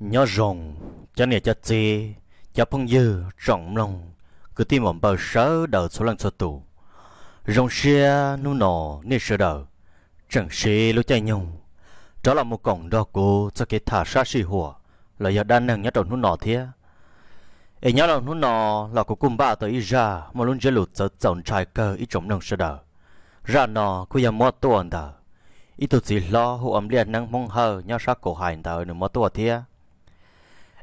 nhớ rồng cho nè cho chê cho phong dư trọng lòng cứ tim một bờ sớ đầu số lần số tù rồng xe nu nò nè sơ đờ chẳng xe lúc chạy nhung đó là một cổng đo cô cho cái thả xa xì hùa là giờ đang nâng nhớ trọng nu nò thế ấy nhớ đầu nu nò là của cùng ba tới ra mà luôn chơi lụt cho chồng trai cơ ý trọng lòng sơ đờ ra nò cô giờ mua tuần đờ ít tụt gì lo hụ ấm liền năng mong hờ nhớ sắc cổ hành đờ nữa mua tuổi thế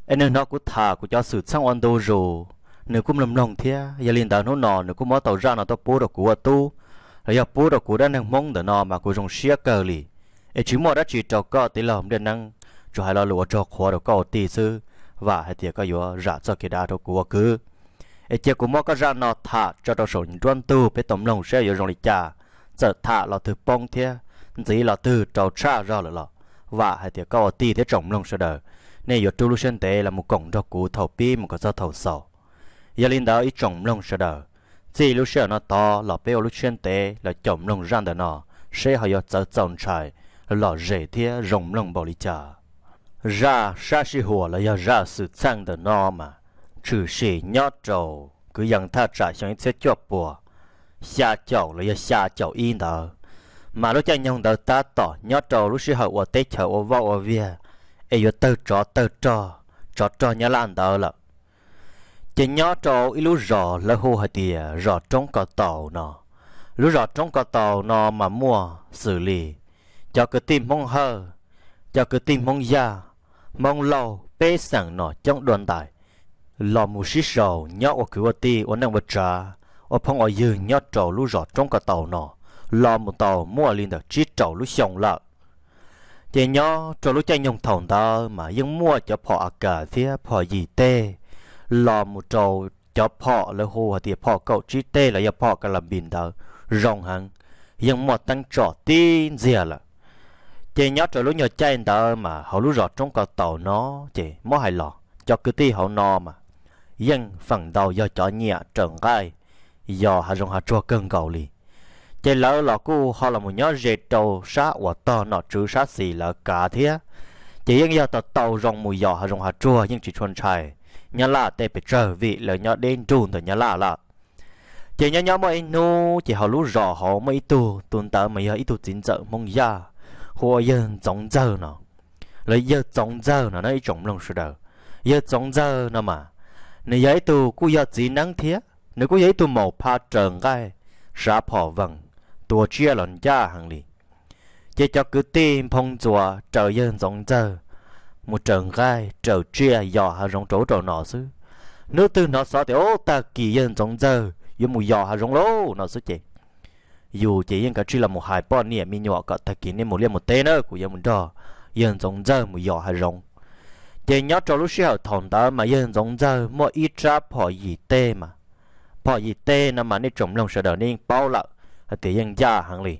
anh nó cũng thả cũng cho sự sang on đâu rồi nếu cũng làm lòng thế giờ liền đào nó nọ nếu cũng mở tàu ra nó tao bố được của tu rồi giờ bố được của đang đang mong để nó mà cũng dùng xia cờ lì ấy chỉ mua đã chỉ cho có tí lòng để năng cho hai lo lụa cho khóa được có tí sư và hai tiệc có yếu rã cho cái đá cho của cứ ấy chỉ cũng mở cái ra nó thả cho tao sổ những đoan tu phải tổng lòng sẽ yếu dùng lịch trả giờ thả là từ bông thế chỉ là từ trầu cha ra là lọ và hai tiệc có tí thế trọng lòng sẽ đời nên yo solution tế là một công cho cụ thầu pi một cái sao thầu sầu giờ lên đó ít trồng lông sợ đờ chỉ lúc sợ nó to là bê solution tế là trồng lông răng đờ nó sẽ họ yo trở trồng trại là rễ thia rồng lông bảo lý cha ra sa si hồ là yo ra sự sang đờ nó mà trừ sĩ nhót trầu cứ rằng tha trả sang sẽ cho bùa xa chậu là yo xa chậu in đờ mà lúc cha nhông đờ ta tỏ nhót trầu lúc sĩ họ ở tết chờ ở vào ở việt ai giờ tớ trò tớ trò trò trò nhớ là anh đó là chỉ nhớ trò ít lúc rò là hô hạt tìa rò trong cò tàu nọ lúc rò trong cả tàu nọ mà mua xử lý cho cái tim mong hơ cho cái tim mong già mong lâu bế sẵn nọ trong đoàn tài lò mù xí rò nhớ ở cửa tì ở năng vật trà ở phong ở dưới nhớ trò lúc rò trong cả tàu nọ lò một tàu mua lên được chỉ trò lúc xong lại chị nhỏ cho lúc chạy nhung thòng đó mà vẫn mua cho họ cả phía họ gì tê lò một trầu cho họ là hồ thì họ cậu trí tê là họ cả làm bình đó rong hẳn vẫn mua tăng trọ tin gì là chị nhỏ cho lúc nhỏ chạy đó mà họ lúc rõ trong cái tàu nó chị mỗi hai lò cho cứ ti họ no mà nhưng phần đầu do cho nhẹ trần gai do hà rong hà chua cơn cầu liền chế lỡ lọ cu họ là một nhóm dệt trâu sát và to nọ trứ sát xì là cả thế chỉ những giờ tàu tàu rong mùi giò rong hạt chua nhưng chỉ chuẩn chạy nhà là tê bị trở vị là nhà đến trùn từ nhà là là chỉ nhà nhà mọi nu chỉ họ lú rõ họ mấy tu tuần tới mấy ít tu chính trợ mong ya hoa yên giống giờ nọ lấy giờ giống giờ nó nói trồng lòng sự đời giờ giống giờ nó mà nếu giấy tu cứ giờ chỉ nắng thiết nếu cứ giấy tu màu pha trần cái rá phò vầng tua chia chia hàng chỉ cho phong giống một chỗ nếu từ nó sợ thì ô ta kỳ yên giống giờ yêu mù giò hà rong lô nó sẽ chết dù chỉ yên cả chỉ là một hai bọn niệm mi nhỏ cả ta kỳ nè một liên một tên nữa của yên một đò yên giống giờ mù giò hà rong chỉ nhớ cho lúc sau thằng ta mà yên giống giờ mỗi ít ra bỏ gì tê mà bỏ gì tê nó mà nè trồng lòng sợ đỡ nên bao lợ thì yên gia hàng lì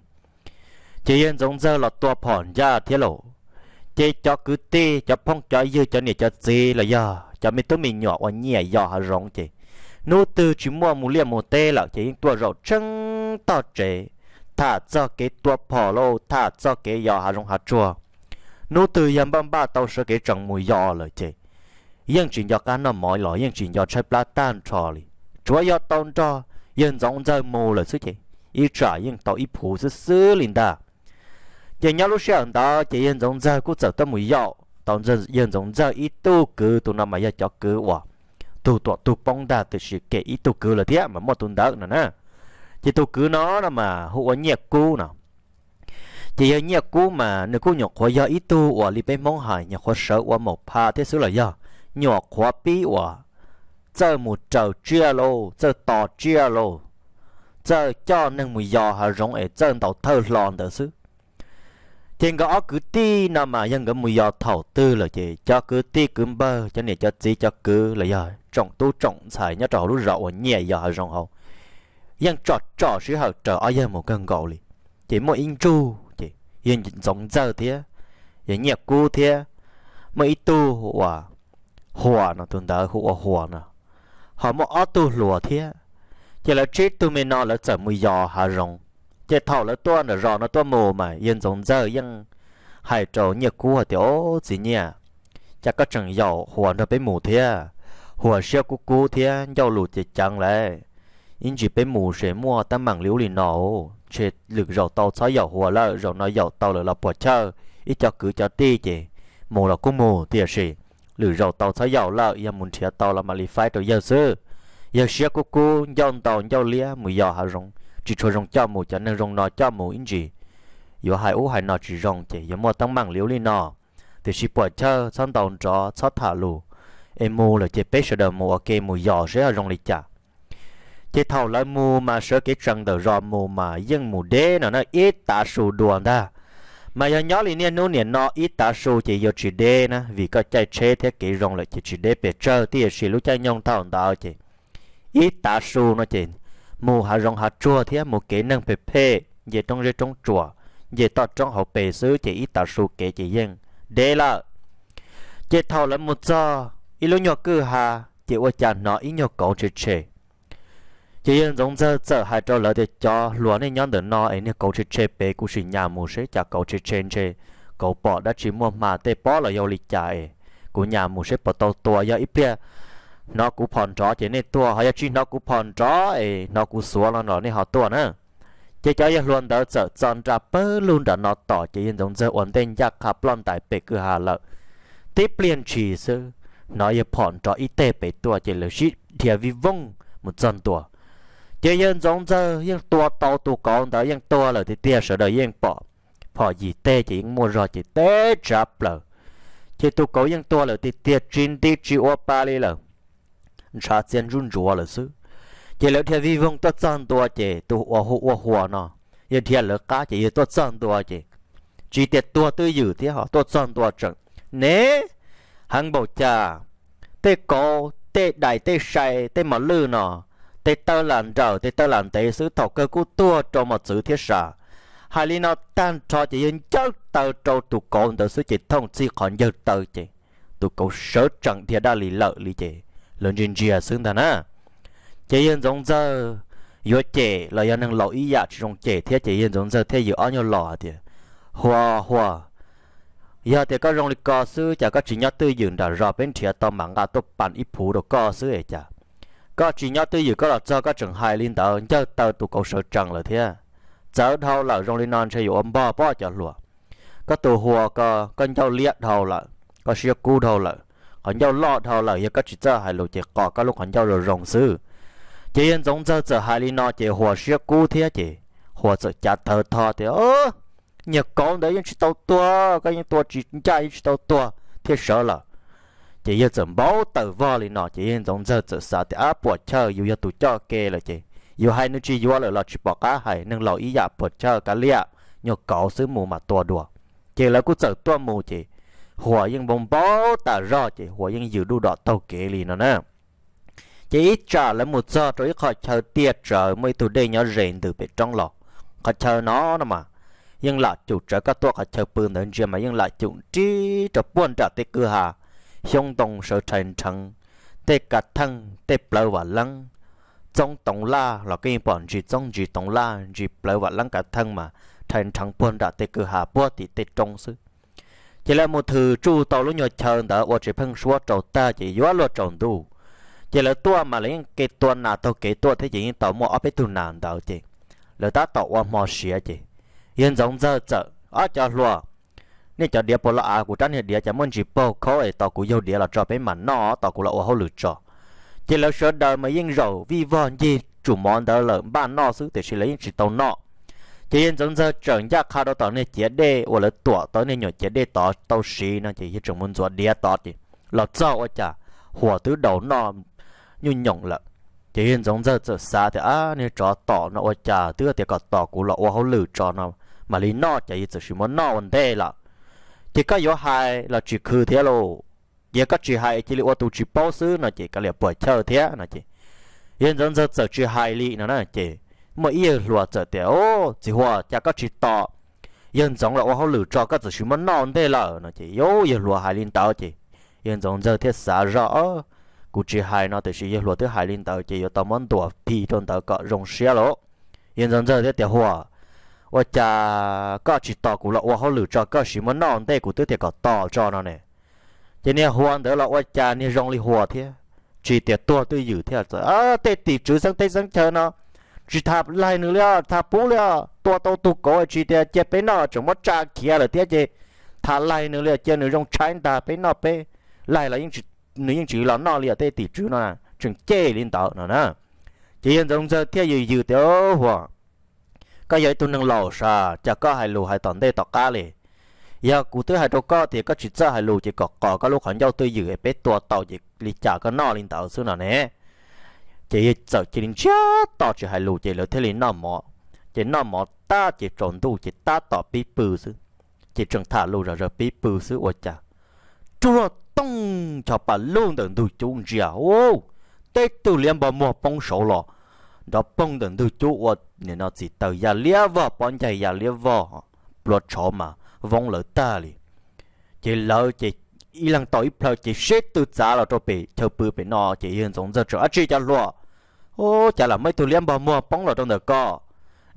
chỉ yên giống giờ là tua phòn gia thế lộ chỉ cho cứ tê cho phong cho yêu cho nè cho gì là giờ cho mình tôi mình nhỏ và nhẹ giờ hà rong chị nô từ chỉ mua một liềm một tê là chỉ tua rau chân to trẻ thả cho cái tua phò lô thả cho cái giờ hà rong hà chua nô từ yên băm ba tao sợ cái trồng mùi giờ là chị yên chuyện giờ cá nó mỏi lỏ yên chuyện giờ chơi platan trò lì chúa giờ tông cho yên giống giờ mù là chứ chị 一眨眼到一铺是四零的。人家路上到这眼中在古走都没有，当这眼中在一度个都那么要叫个哇，都多都帮他就是给一度个了的嘛，莫懂得呢呢，这都个呢那么好念古呢。chỉ yêu nhẹ cũ mà nếu cô nhỏ khóa giờ ít tu và li bên hải nhỏ khóa sợ và một pa thế số là giờ nhỏ khóa pi và giờ một trầu lô giờ tò chia lô giờ cho nên mùi giò hả rong ở chân tàu thơ lòn tờ sư thiên có cứ ti nào mà dân cái mùi giò thầu tư là gì cho cứ ti cứ bơ cho nên cho tí cho cứ là giờ trọng tu trọng xài nhớ trò lúc rậu à, nhẹ giờ hả rong hậu dân trò trò sứ hậu trò ở dân một cơn gầu li chỉ một in chú chỉ yên giống giờ thế yên nhẹ cu thế mà ít tu hòa hòa nó tuần đó hòa hòa nó họ mà ở tu lùa thế chỉ là chết tụi mình nó là chở mùi giò hà rồng chỉ thọ là tua là rò nó tua mồ mà yên giống giờ yên hải trầu nhiệt cú hả tiểu gì nhỉ à. chả có chẳng giàu hòa nó bé mù thế hòa xe cú cú thế giàu lụt chỉ chẳng lại yên chỉ bị mù sẽ mua ta mảng liễu lì nọ chỉ lực giàu tàu sáu giàu hòa là giàu nó giàu tàu là là bỏ chơi ít cho cứ cho ti chỉ mù là cú mù thiệt gì lực giàu tàu sáu giàu là yên muốn thiệt tàu là mà lì phải tàu giàu xưa giờ xia cô cô dọn tàu dọn lia mù giờ hà rong chỉ cho rong cho mù cho nên rong nọ cho mù in gì giờ hai ú hai nọ chỉ rong chỉ giờ mua tăng mạng liếu lên nọ thì chỉ bỏ chơi sang tàu cho sót thả lù em mua là chỉ bé sợ đầu mua ok mù giờ sẽ hà rong li chả chỉ thầu lại mua mà sợ cái trăng đầu rò mua mà dân mua đế nó nó ít tả sù đuồn ta mà giờ nhớ liền nô niệm nó ít ta số chỉ giờ chỉ đế na vì có chạy chế thế kỹ rong lại chỉ chỉ đế bề trơ thì chỉ lúc chạy nhông thằng đó chỉ ít tả su nó chén mù hà rong hà chua thì mù kế năng phê phê về trong rê trong chùa về tọt trong hậu bề xứ chỉ ít tả su kế chỉ yên đê là chế thầu là một giờ ít lúc nhỏ cứ hà chế ô chả nó ít nhỏ cậu chế chế chế yên giống giờ giờ hai trâu lỡ thì cho lúa này nhon được nó ấy nè cậu chế chế bề cũng xin nhà mù sẽ chả cậu chế chế chế cậu bỏ đã chỉ mua mà để bỏ là yêu lịch chạy của nhà mù sẽ bỏ tàu tua do ít bia nó cũng phòn trỏ chỉ nên tua họ chỉ nó cũng phòn trỏ ấy nó cũng xuống là nó nên họ tua nữa chỉ cho yên luôn đỡ sợ chọn ra bơ luôn đã nó tỏ chỉ yên giống giờ ổn định giặc hạp lon tại bể cửa hà lợ tiếp liền chỉ sư nó yên phòn trỏ ít tệ bể tua chỉ là chỉ thiệt vi vung một chân tua chỉ yên giống giờ yên tua to tu con đỡ yên tua là thì tia sợ đợi yên bỏ bỏ gì tê chỉ yên mua rồi chỉ tê chập lợ chỉ tu cố yên tua là thì tia chín đi chỉ ô ba đi lợ cha chen run rùa là sư chỉ lỡ thiên vi vong tất san tua chỉ tu hoa hoa hoa hoa nọ giờ thiên lỡ cá chỉ tất san tua chỉ chỉ tiệt tua tư dự thế họ tất san tua trận nế hàng bảo cha tê có tê đại tê sai tê mà lư nọ tê tơ làn trở tê tơ làn tê sứ thọ cơ cú tua cho một sứ thiết sa hai lý nó tan cho chỉ yên chắc tơ trâu tụ con tờ sứ chỉ thông chi còn nhớ tơ chỉ tụ cầu sớ trận thì đã lì lợ lì chỉ lần trên chia xứng ta nè chế yên giống giờ yo chế là yo nâng lọ ý dạ chỉ trong chế thế chế yên giống giờ thế yo ở nhau lọ thì hòa hòa giờ thế có rong lịch co sư chả có chỉ nhớ tư dựng đã rõ bên thìa tao mảng gà tốt bản ít phú đồ co sư ấy chả có chỉ nhớ tư dựng có là cho có trường hai linh tờ nhớ tờ tụ cầu sở trần là thế cháu thâu là rong linh non sẽ yo ôm bò bò chả lụa có tụ hòa có con nhau liệt thâu là có siêu cú thâu là họ nhau lo thầu là yêu các chị cha hay lô chị cọ các lúc còn nhau rồi rồng sư chị yên giống giờ giờ hay linh nọ chị hòa xia cú thế chị hòa giờ cha thờ thọ thế ơ nhờ con đấy yên chỉ tàu tua cái yên tua chỉ cha yên chỉ tàu tua thế sợ là chị yên giống bao tờ vò linh nọ chị yên giống giờ giờ sao thì áp bỏ chờ yêu yêu tụ cho kê là chị yêu hay nữ chỉ yêu là là chị bỏ cá hay nâng lò ý dạ bỏ chờ cái lia nhờ cậu xứ mù mà tua đùa chị là cứ sợ tua mù chị đu đỏ tàu kế nó หัวยังบ่มบ่แต่รอจีหัวยังอยู่ดูดอเต่าเกลีนะนะ chỉ ít trả là một giờ rồi khỏi chờ tiệt trở mới tụi đây nhỏ rèn từ bên trong lọ khỏi chờ nó nè mà nhưng là chủ trở các tôi khỏi chờ bươn đến riêng mà nhưng là chủ trí trở buôn trả tê cửa hà xong tổng sở thành trăng tê cả thân tê bờ và lăng trong tổng la là cái bọn gì trong gì tổng la gì bờ và lăng cả thân mà thành trăng buôn trả tê cửa hà buồn thì tê trong sư chỉ là một thứ chủ tàu lúc nhỏ chờ đó ở chỉ phân số trầu ta chỉ yếu lo trồng đủ chỉ là tua mà lấy cái tua nào tàu cái tua thế chỉ tàu mua ở bên tu nào đó chỉ là ta tàu qua mò xía chỉ yên giống giờ chợ ở cho lo nên cho địa bộ là à của trang hiện địa cho muốn chỉ bao khó ấy tàu của yêu địa là cho bên mà nó tàu của là ô hậu lựa cho chỉ là sợ đời mà yên rầu vi vòn gì chủ món đó là ba nó xứ thì sẽ lấy chỉ tàu nọ thì anh giờ chẳng ra khao đó tao này chế đê hoặc là tổ tao này nhỏ chế đê tao tao xí nó chỉ hết trong môn ruột đĩa tao thì lọt sao ở chả หัว từ đầu nó như nhộng là chỉ hiện giống giờ giờ xa thì à nên trò tỏ nó ở chả từ thì có tỏ của lọ hậu lử trò nó mà lý nó chỉ giờ chỉ muốn nó vấn đề là chỉ có yếu hại là chỉ khứ thế lô giờ có chỉ hại chỉ là tu chỉ bao xứ nó chỉ có liệu bỏ chơi thế nó chỉ hiện giống giờ giờ chỉ hại lý nó nó chỉ mà yêu lúa chở tiểu chỉ hoa cha có chỉ tọ yên giống là họ lử cho các chỉ chúng mình non thế là nó chỉ yếu yêu lúa hai linh tàu chỉ yên giống giờ thiết xả rõ cụ chỉ hai nó thì chỉ yêu lúa thứ hai linh tàu chỉ yêu tao món tuổi phi trong tàu cọ rồng xe lỗ yên giống giờ thiết tiểu hoa và cha có chỉ tọ cụ là họ lử cho các chỉ mà non thế cụ tới thì có to cho nó này, cho nên hoàn đó là và cha nên rong li hoa thế chỉ tiệt tua tôi giữ theo à tê tỷ chú sang tê sang chờ nó chỉ thà lại nữa là thà bố là tua tàu tu cổ chỉ để chế bên nó chúng mất trả kia là thế chứ thà lại nữa là chế nữa trong trái ta bên nó bên lại là những chữ nữa những chữ là nó là thế thì chứ nó chúng chế lên tàu nó nè chỉ hiện trong giờ thế gì dự tiểu hòa có vậy tôi nâng lầu sa chả có hai lù hai tòn đây tọt cá liền giờ cụ thứ hai đầu có thì có chỉ cho hai lù chỉ có có có lúc hắn giao tôi dự bên tua tàu chỉ lịch trả cái nó lên tàu xưa nào nè chỉ sợ chỉ đến chết tỏ chỉ hai lù chỉ lỡ thế lý nọ mỏ chỉ nọ mỏ ta chỉ trộn đủ chỉ ta tỏ bí bự sư chỉ trừng thả lù rồi rồi bí bự sư ủa chả chúa tung cho bà luôn đừng đủ chú rìa ô tê tu liền bà mua bông sổ lọ đó bông đừng đủ chú ủa nên nó chỉ tao ya lia vò bông chạy ya lia vò luật chó mà vong lỡ ta li chỉ lỡ chỉ ý lăng tỏi plơ chỉ xếp từ giá là cho bị cho bự bị nó chỉ yên giống giờ cho chỉ cho lọ ô chả là mấy tụi liếm bò mua bóng lọ trong đời co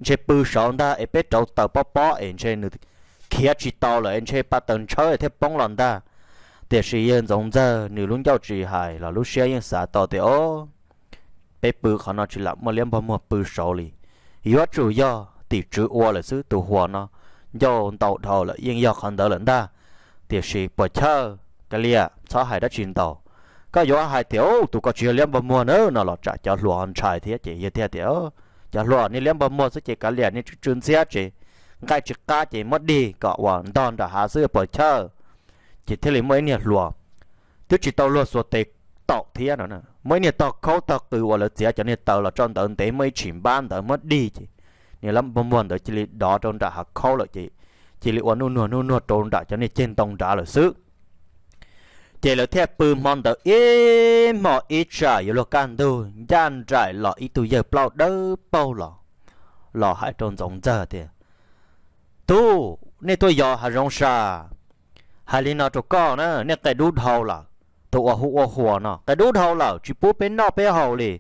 chế bự sợ ta ấy biết trâu tàu bò bò anh chế nữa kia chỉ tàu là anh chế bắt tần chơi ấy thế bóng lọ ta để sự yên dòng giờ nữ luôn giao chỉ hài là lúc xe yên xả tàu thì ô bé bự khó nó chỉ là mà liếm bò mua bự sợ lì yếu chủ do tỷ chữ ô là sứ tụ hòa nó do tàu thầu là yên do khó đỡ lẫn ta để sự bỏ chơi cái lia sao hải đã chìm tàu có gió hai tiểu tụ có chuyện liếm bơm mua nữa nó lọt trả cho luồn trái thế chị như thế tiểu cho luồn đi liếm bơm mua sẽ chị cả liền đi chuyên xe chị cái trước ca chị mất đi có hoàn đòn đã hạ sư bởi chờ chị thấy lấy mấy nhiệt luồn tức chị tàu luồn số tệ tọt thế nữa nè mấy nhiệt tọt khâu tọt từ hoặc là xe cho nhiệt tàu là trong tận tế mấy chìm ban tận mất đi chị nhiệt lắm bơm mua đó chị đó trong đã hạ khâu là chị chị li uốn nuột nuột nuột trốn đã cho nên trên tông đã là sức để lo theo bự mòn đầu ít mò ít trả yêu lo can đồ gian trải lọ ít tuổi giờ bao đỡ bao lo lo hại tròn giống giờ thì tu nè tôi giờ hà rong sa hà linh nó cho con nè nè cái đút hầu là tôi ở hụ ở hùa nó cái đút hầu là chỉ bố bên nó bên hầu đi,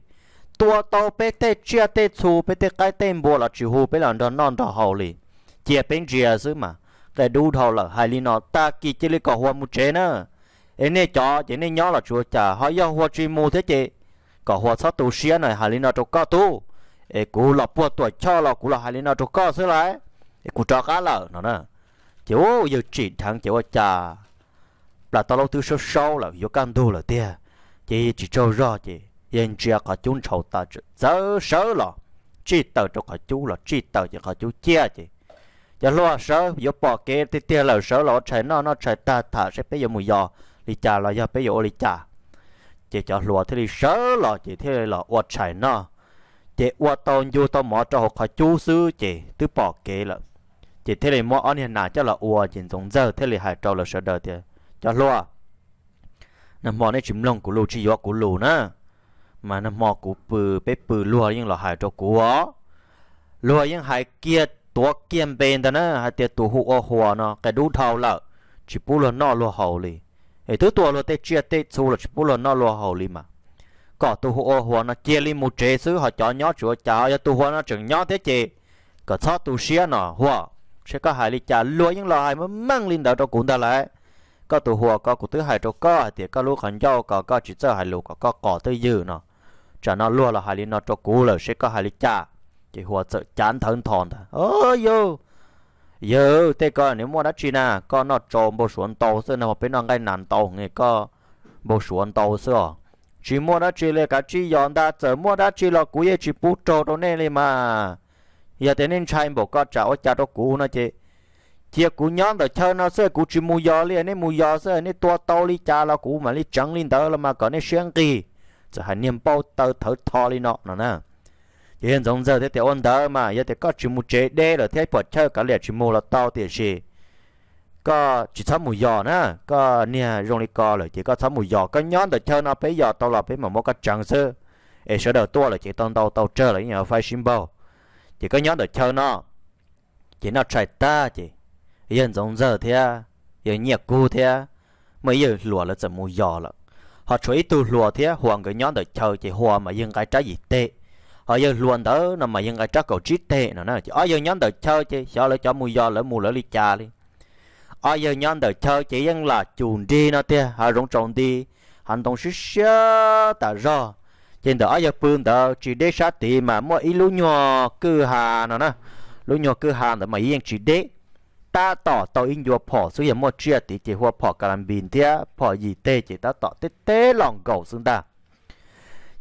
tua tàu bên tê chia tê chu bên tê cái tên bùa là chỉ hù bên là nó non đó hầu đi, chia bên chia chứ mà cái đút hầu là hà linh nó ta kỳ chỉ lấy cỏ hoa mu chế nữa em này cho chỉ nên nhớ là chúa chả hỏi yêu hoa chi mua thế chị có hoa sát tu xia này hà linh nó cho cao tu ê cú là bùa tuổi cho là cú là hà linh nó cho cao xí lại ê cú cho cá lợ nó nè chiếu giờ chỉ thằng chiếu chả là tao lâu thứ sâu sâu là vô can tu là tia chị chỉ cho rõ chị yên chia có chúng chầu ta chớ sớ là chỉ tờ cho cả chú là chỉ tờ cho cả chú chia chị giờ lo sớ vô bỏ kia thì tia là sớ là chạy nó nó chạy ta thả sẽ bây giờ mùi giò lì chả là giờ bây giờ lì chả chỉ cho lúa thì lì sớ là chỉ thế là uất chảy nó chỉ uất tao du tao mỏ cho học khỏi chú sư chỉ thứ bỏ kế là chỉ thế lì mỏ anh hiện nay cho là uất chỉ giống giờ thế lì hải trâu là sợ đời thì cho lúa nằm mỏ này chìm lông của lù chỉ gió của lù nè, mà nằm mỏ của bự bé bự lúa nhưng là hải trâu của lúa nhưng hải kia tua kiêm bên đó nữa hải tiệt tua hụa hùa nó cái đu thầu là chỉ bù là nó lúa hậu lì hệ thứ tua lo tê chia tết chu lo chụp lo nó lo hậu li mà có tu hồ hồ nó chia li một chế xứ họ cho nhỏ chúa chả cho tu hồ nó chừng nhỏ thế chị có sao tu xia nó hoa sẽ có hai li cha lo những lo hai mới mang lên đó cho cũng ta lại có tu hồ có cụ thứ hai cho có thì có lúc hắn cho có có chỉ cho hai lục có có có tới dư nó chả nó lo là hai li nó cho cũ là sẽ có hai li cha chỉ hồ sợ chán thân thòn thôi ôi yo giờ thế có nếu mua đất chi na có nó trộm bộ xuống tàu xưa nào bên nó ngay nản tàu nghe có bộ xuống tàu xưa chỉ mua đất chi là cả chi dọn đã chờ mua đất chi là cú ye chỉ bút trâu đâu nè liền mà giờ thế nên trai bộ có cháu cha đó cú nó chị chia cú nhóm rồi chơi nó xưa cú chỉ mua gió liền nên mua gió xưa nên tua tàu li chả là cú mà li trắng li đỡ là mà có nên xuyên kỳ giờ hãy niệm bao tờ thở thò li nọ nè chỉ hiện giống giờ thế thì ôn đỡ mà giờ thì có chỉ một chế đê là thế bỏ chơi cả liệt chỉ một là to tiền gì có chỉ sắm mùi giò nữa có nè rong đi co rồi chỉ có sắm mùi giò có nhón được chơi nó phải giò tao là phải mà mua cái trắng sư để sửa đầu tua là chỉ tao tao tao chơi là nhờ phải symbol chỉ có nhón được chơi nó chỉ nó chạy ta chỉ hiện giống giờ thế giờ nhẹ cu thế mấy giờ lùa là sắm mùi giò là họ chơi tu lùa thế hoàng cái nhón được chơi chỉ hòa mà dân cái trái gì tệ họ giờ luôn đó nó mà dân ai chắc cầu chít tệ nó nó ở giờ nhóm tờ chơi chứ sợ lấy cho mua do lỡ mua lỡ đi trà đi ở giờ nhóm tờ chơi chỉ dân là chuồn đi nó tia họ rong tròn đi hành động xí xá tà rò trên đó giờ phương đó chỉ để sát thì mà mua ít lú nhỏ cứ hà nó nè lú nhỏ cứ hà đó mà yên chỉ để ta tỏ tàu in vừa phỏ số giờ mua chia thì chỉ hoa phỏ cà làm bình thia phỏ gì tê chỉ ta tỏ tê tê lòng cầu xương ta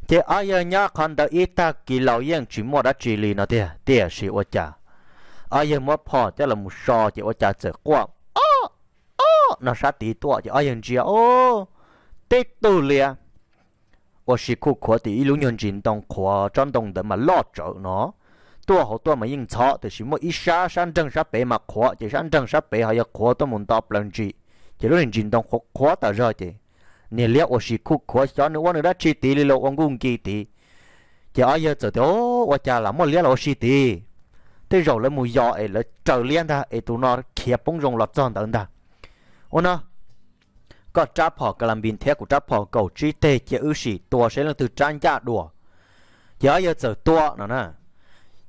thế ai ở nhà còn đợi ít ta kỳ lão yên chỉ mua đã chỉ lì nó thế thế là ô cha ai ở mua phò chắc là một sò chỉ ô cha sẽ qua ô ô nó sát tí tua chỉ ai ở chỉ ô tê tu liền ô chỉ khu khu thì lúc nhận chính đồng khu trong đồng để mà lo trợ nó tua họ tua mà yên chọ thì chỉ mua ít sa san trăng sa bể mà khu chỉ san trăng sa bể hay là khu tôi muốn đọc lần gì chỉ lúc nhận chính đồng khu khu ta rồi chứ nè liếc ô xì khúc khó cho nữa nữa đã chi tí lì lộ ông cũng kỳ tí chỉ ai giờ giờ đó ô cha làm một liếc ô xì tí thế rồi là mùi gió ấy là trở liên ta ấy tụi nó kia bông rồng lọt tròn tận ta ô nó có trả phò cái làm bình thế của trả phò cầu chi tê chỉ ư xì tua sẽ là từ trang gia đùa chỉ ai giờ giờ tua nữa nè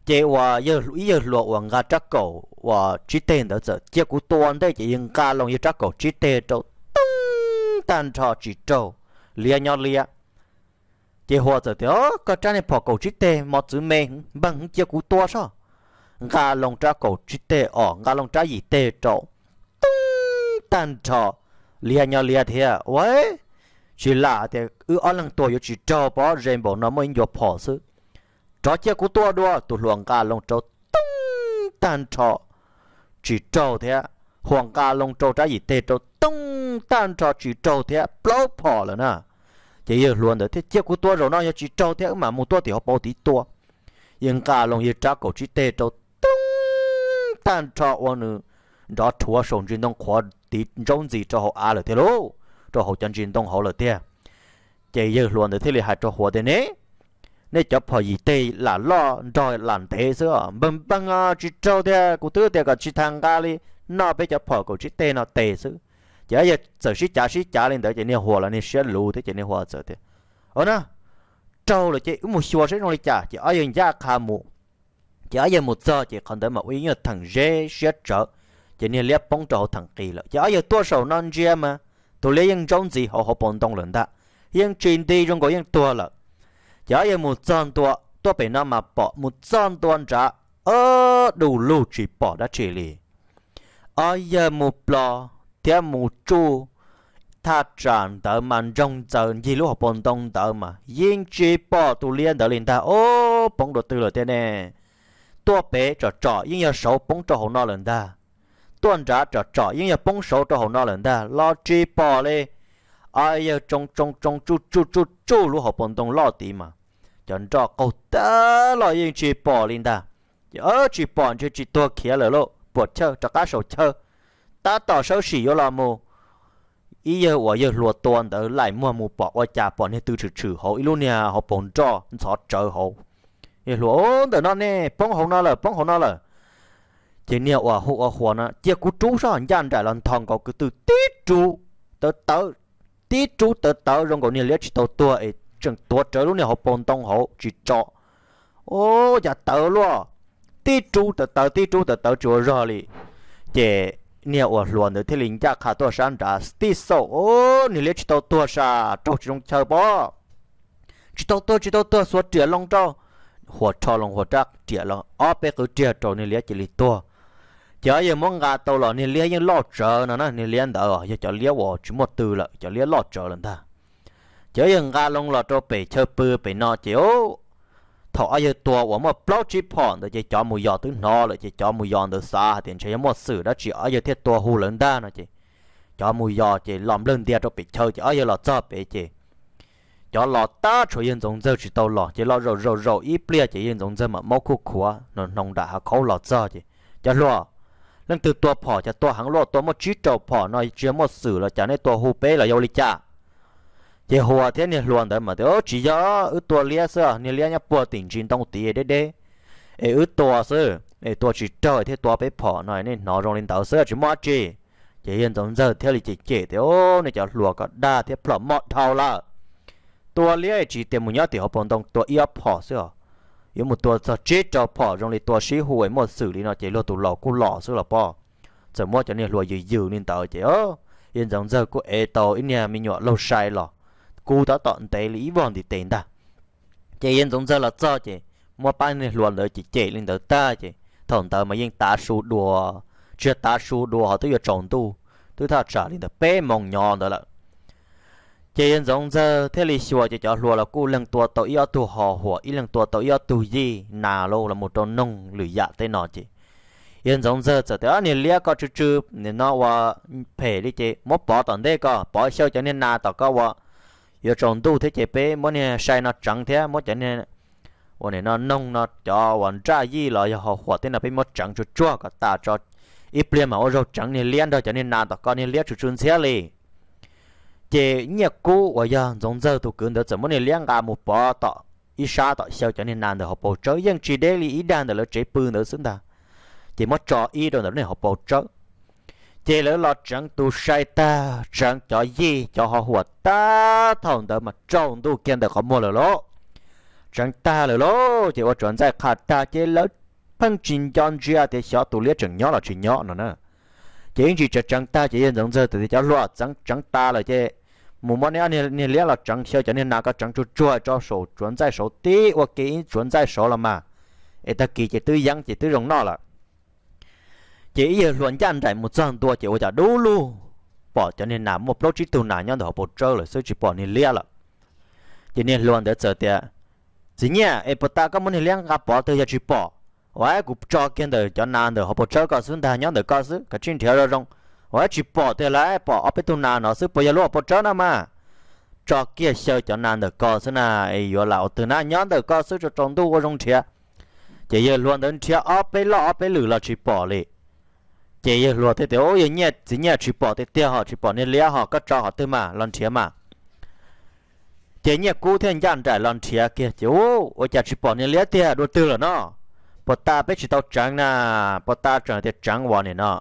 chỉ và giờ lũy giờ lộ và ngã trả cầu và chi tê đó giờ chỉ của tua đây chỉ yên ca lòng như trả cầu chi tê trâu tàn trò chỉ trâu lia nhỏ lia chị hòa giờ đó có trai này bỏ cầu chít tê mọt chữ mê bằng chia cú to sao ngà lòng trai cầu chít tê ở ngà lòng trai gì tê trâu tung tàn trò lia nhỏ lia thế vậy chỉ là thì ư ở lần tuổi chỉ trâu bỏ rèn bỏ nó mới nhập họ chứ, trò chia cú to đó tụi luồng ngà lòng trâu tung tàn trò chỉ trâu thế hoàng ca long trâu trái gì tê trâu tung tan trò chỉ trâu thế bao phò là na chỉ yêu luôn đó thế chiếc của tôi rồi nó yêu chỉ trâu thế mà một tôi thì họ bao tí tôi yên ca long yêu trái cổ chỉ tê trâu tung tan trò ông nữa đó chúa sống trên đông khóa tí trong gì cho họ ăn là thế lô cho họ chân trên đông họ là thế chỉ yêu luôn đó thế là hai cho họ thế này nên cho họ gì tê là lo rồi làm thế sao bằng bằng chỉ trâu thế cụ tư thế cả chỉ thằng ca đi nó bây giờ phở cổ chít tê nó tê chứ, giờ giờ sở chỉ trả chỉ trả lên tới chỉ nên hòa là nên sẽ lù tới chỉ nên hòa sợ thế ở nó trâu là chỉ một số sẽ nói chả chỉ ở yên gia khá mù chỉ ở yên một giờ chỉ còn tới một ý như thằng dê sẽ trở chỉ nên liếc bóng trâu thằng kỳ là chỉ ở yên tua sầu non dê mà tôi lấy những trong gì họ họ bận động lần đó, những truyền đi trong có những tua là chỉ ở yên một giờ tua tua bị nó mà bỏ một giờ tuần trả ở đủ lù chỉ bỏ đã chỉ liền ai giờ một lò thế một chu ta tràn tờ màn trong tờ gì lúc học bọn tông tờ mà yên chế bỏ tù liên tờ liền ta ô bóng đồ tư là thế nè tua bé trò trò yên nhà xấu bóng trò hồ no lần ta tuần trả trò trò yên nhà bóng xấu trò hồ no lần ta lo chế bỏ lê ai giờ trong trong trong chu chu chu chu lúc học bọn tông lo tí mà chẳng trò cầu ta lo yên chế bỏ liền ta ở chỉ bọn chỉ chỉ tua kia là lộ bộ chơ cho cá sầu chơi, ta tỏ số xỉ yếu là mù ý giờ ở giờ lùa tuần tới lại mua mù bỏ qua chả bỏ nên từ trừ trừ họ ý luôn nè họ bồn cho họ chờ họ ý lùa tới nó nè bông hồng nó là bông hồng nó là chỉ nè ở hộ ở hồ nó chỉ cú chú sao anh gian trải lần thằng có cứ từ tí chú tới tới tí chú tới tới rồi còn nè lấy chỉ tàu tua ấy chẳng tua trở luôn nè họ bồn tông họ chỉ cho ô chả tới luôn tí chú tờ tờ tí chú tờ tờ chúa rõ lì chế nè ở luôn nữa thì linh giác khá tua sáng trả tí sâu ô nè lấy chú tàu tua xa trâu chú chờ bó chú tàu tua chú tàu tua xua trịa lông trâu หัวชอลงหัวจักเจียลงอ้อเปกือเจียโจนี่เลี้ยจิลิตัวเจียยังมองกาตัวหล่อนี่เลี้ยยังลอดเจอนะนะนี่เลี้ยนเด้ออย่าจะเลี้ยวอจุมดตือละจะเลี้ยลอดเจอลันท่าเจียยังกาลงหล่อโจไปเชอปือไปนอเจียว thọ giờ tua của một blog chip phòn để chỉ cho mùi giò tới nó để chỉ cho mùi giòn được xa tiền chơi một sự đó chỉ ở giờ thiết tua hù lớn đa nó chỉ cho mùi giò chỉ làm lên tiền cho bị chơi chỉ ở giờ là cho bị chỉ cho lọ ta chủ yên giống dơ chỉ tàu lọ chỉ lọ rầu rầu rầu ít bia chỉ yên giống dơ mà mau khu khua nó nồng đã hạ khâu lọ cho chỉ cho lọ lần từ tua phò cho tua hàng lọ tua một chiếc trầu phò nó chỉ một sự là cho nên tua hù bế là yêu lịch cha giờ hoa thế này luôn đấy mà thế ô chỉ cho ở tua lia sơ này lia nhá bùa tình chín tông tì đấy đấy ở ở tua sơ ở tua chỉ trời thế tua bé phỏ này nên nó rong lên tàu sơ chỉ mất chỉ chỉ hiện giống giờ theo lịch chỉ chỉ thế ô này cho lùa có đa thế phỏ mót thầu là tua lia chỉ tiền một nhát thì họ bòn tông tua ia phỏ sơ yếu một tua cho chết cho phỏ rong lên tua sĩ hồi một xử lý nó chỉ lo tụ lò cú lò sơ là bỏ, chỉ mất cho nên lùa dữ dữ nên tàu chỉ ô hiện giống giờ có ế tàu ít nhà mình nhọ lâu sai lò cú đã tận tế lý vòn thì tiền ta chị yên giống giờ là cho chị mua bán này luôn rồi chị chị lên tới ta chị thằng ta mà yên ta số đùa chưa ta số đùa họ tới giờ trồng tu tôi thà trả lên tới bé mong nhỏ đó là chị yên giống giờ thế lý xua chị cho luôn là cú lần tua tàu yêu tu họ hòa, ít lần tua tàu yêu tu gì nà lâu là một trong nông lười dạ tên nó chị yên giống giờ giờ thế anh lia có chữ chữ nên nó và phê đi chị mất bỏ tận đây có bỏ sau cho nên nà tao có giờ trồng tu thế chế bé mỗi nè sai nó trắng thế mỗi chẳng nè bọn này nó nông nó cho bọn tra gì là họ hoạt thế nào bên mất trắng cho chua cả ta cho ít liền mà ô rau trắng này liền đó cho nên nào tao con này liền cho chun xe li chế nhạc cũ và giờ giống giờ tụ cứng được chỉ mỗi này liền cả một bò tọ ít xa tọ sao cho nên nào được họ bầu trớ nhưng chỉ để li ít đan được là chế bự nữa xứng ta chỉ mất cho ít rồi nữa này họ bầu trớ chỉ lỡ lo chẳng tu sai ta chẳng cho gì cho họ hùa ta thằng đó mà trong tu kiên được có mua lỡ lỗ chẳng ta lỡ lỗ chỉ có chuẩn giải khát ta chỉ lỡ phân trình chọn chia thì xóa tu liệt chẳng nhỏ là chuyện nhỏ nữa nè chỉ chỉ cho chẳng ta chỉ yên giống giờ thì cho lo chẳng chẳng ta là chứ một món này này này là chẳng xóa cho nên nào có chẳng chút chua cho số chuẩn giải số tí hoặc cái chuẩn giải số là mà ấy ta kỳ chỉ tư dân chỉ tư rồng nó là chỉ giờ luận cho anh chạy một dân tua chỉ trả đủ luôn bỏ cho nên nắm một lô chỉ tu nà nhau đó bộ trâu là sơ chỉ bỏ nên lia là chỉ nên luận để chờ tiệt chỉ nhá em bắt ta có muốn liên gặp bỏ tới giờ chỉ bỏ vậy cũng cho kiến đời cho nà đời học bộ trâu có xuống thà nhau đời có sư cái chuyện theo rồi rong vậy chỉ bỏ tới lại bỏ ở bên tu nà nó xuống bỏ giờ lúa bộ trâu nào mà cho kia sợ cho nà đời có sư nà ấy vừa lão từ nà nhau đời có sư cho trong tu có rong thiệt chỉ giờ luận đến thiệt ở bên lọ ở bên lử là chỉ bỏ liền chị lúa thế thế ôi nhẹ chỉ nhẹ chỉ bỏ thế thế họ chỉ bỏ nên lia họ có cho họ thế mà lần chia mà chị nhẹ cú thế anh dặn trải lần chia kia chị ô ôi chả chỉ bỏ nên lia thế đồ tư là nó bỏ ta biết chỉ tao trắng na bỏ ta trắng thế trắng vào này nó